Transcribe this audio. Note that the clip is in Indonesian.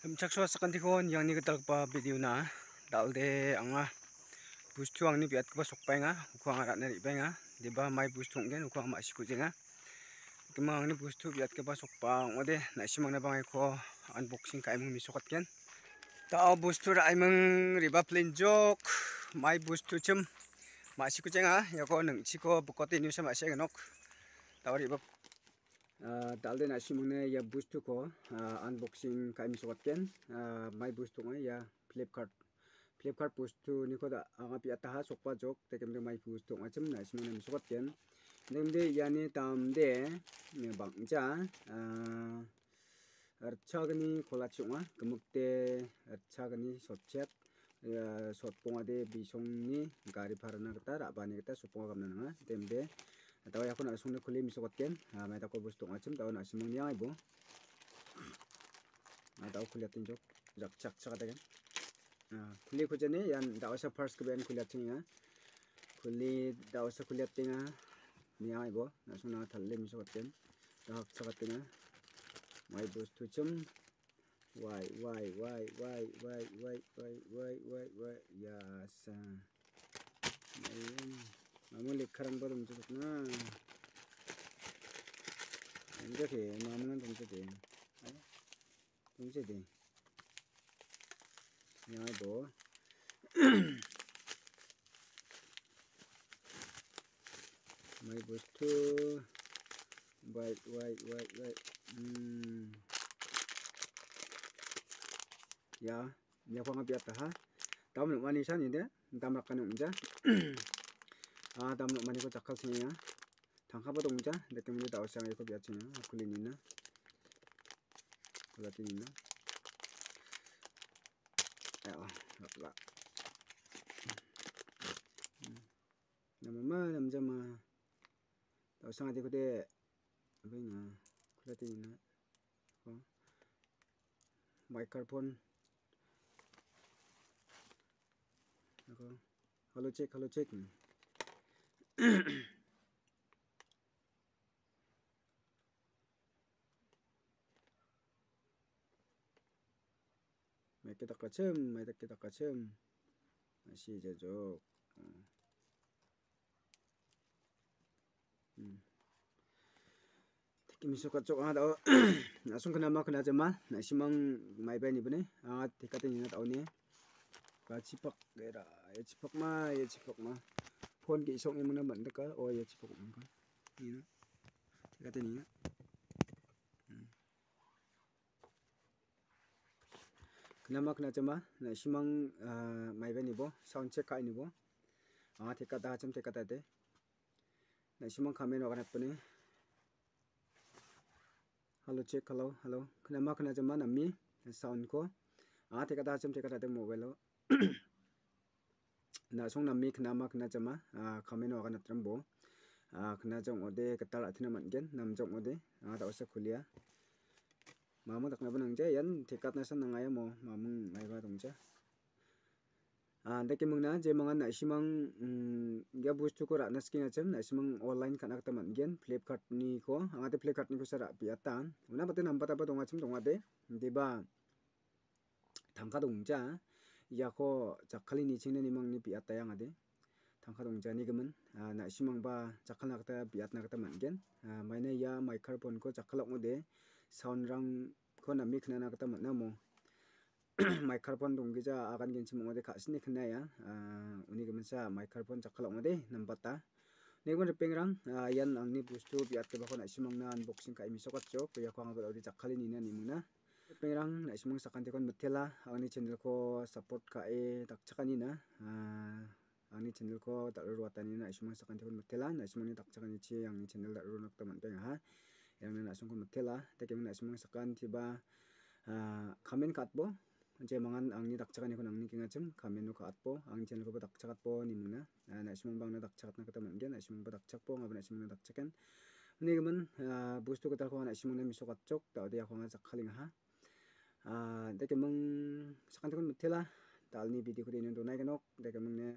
Hemchaksua sakanti kon yang ni ketal pa video na dalde anga bus tuang ni biat kepa sok penga ukuang arat nari penga di ba mai bus tuang gen ukuang mai siku jenga kemang ni bus tu biat kepa sok pang ode na simang na bangai ko unboxing kai mung misokat gen tau bus tu rai mung riba plain jok mai bus tu cem mai siku ya yako neng siko bukoti ni usama sega nok tau riba Uh, talde ya bustu ko unboxing kami sokot my uh, mai ngai ya flipkart flipkart bustu ni ko da anga pi ataha sokpa jok tekem de mai bustu ngai chim na simone mi sokot ken nemde yani tamde ne bangja uh, archagni khola chunga kamukte archagni sotchet sotponga de bisongni gari pharana kata rabani kata soponga kamna nga tahu aku nak sungguh kulit misokot ken ha mai tahu bus tok macam tahu nak semang yang ibu ha tahu kulit tinjok jak cak cak ada kan ha kulit ku jane yang tahu sa first ke ben kulit tinga kulit tahu sa kulit tinga yang ibu nak sungguh thalle misokot ken tahu cak tinga mai bus tu cem Why, why, why, why, why, why, why, why, why, why, yes. Uh, 아무리 카랑 받으면 좋겠구나 이렇게 마음은 ya, 동제대 야도 my ya, too white ya, white white hmm ya ya ya, ya, apa ya, ya, ya, ya, ya, ya, ya, ya, ya, 아 다음 많이 고 작하세요 당하버 동자 내게 문제 나오시장 이거 비아치냐 굴린 아, 있나 라틴 있나 아라 남마 남자마 나오시장 이거 대 왜냐 라틴 있나 어 마이크로폰 이거 할로 체크 할로 체크 음. 맑게 닦아줌 맑게 닦아줌 다시 제조 Kimi suka cok ang tao nasung kena mak kena jema nasimang mai bani bani ang at tikatan yun tao niya kacipak gera ya cipak ma ya cipak ma kỹ nó ôi giờ 혼기 속에 nó 만들까? 어, 예, 집어 보는 거. 이나. 제가 되니까. namak na chama na simang mai bani bo sound check cái kai ni bo a à, theka da cham theka ta de na simang khame no kana pane hello check hello hello namak na chama na mi sound co, à ko a theka da cham theka ta thế mobile nasong kameno akan na kamen waga natrambo jong ode ketal atina nam jong ode ada osa kuliah mamu takna benangja yan tekat nasa nangaya mo mamung maiba dongja dake mungna je mangan nasimang mm, ya gabus ko na skin na nasimang online kanak taman gen flipkart ni ko angate flipkart ni ko sara piatan una bate nampa tapa dongachim dongate deba tangka dongja iyaako chakali nichingne nimangni piyatta ya nga dhe thangka dhong jani gamin na ishimang ba chakal nga kata piyat nga kata ma ngen ma naya ya microphone ko chakalak nga dhe sound rang ko nami khana nga kata ma nama microphone dhong gija aagan genchimang nga dhe khasini khana ya ah, uni gamin sa microphone chakalak nga dhe nam bata negwa ruping rang ah, ya nangni pustu piyat dhe bako na ishimang pengrang na ismang sakan tekon metela ang ni channel ko support ka e tak chakani ni ah, channel ko tak ruwa tani sakan tekon metela na ni tak chakani chi ni channel tak nakta mantang ha yang na ismang ko metela tekem na sakan tiba uh, comment ka atpo je ni tak chakani ko ni kinga chim comment ko atpo ang channel ko tak po ni na na ismang kata mantang na ismang ba tak chak po ngabana ismang na tak chakan Nigman, uh, boost to get a corner, dekemeng sekantukun mutila dalni video kudinun tunai kenok dekemeng ne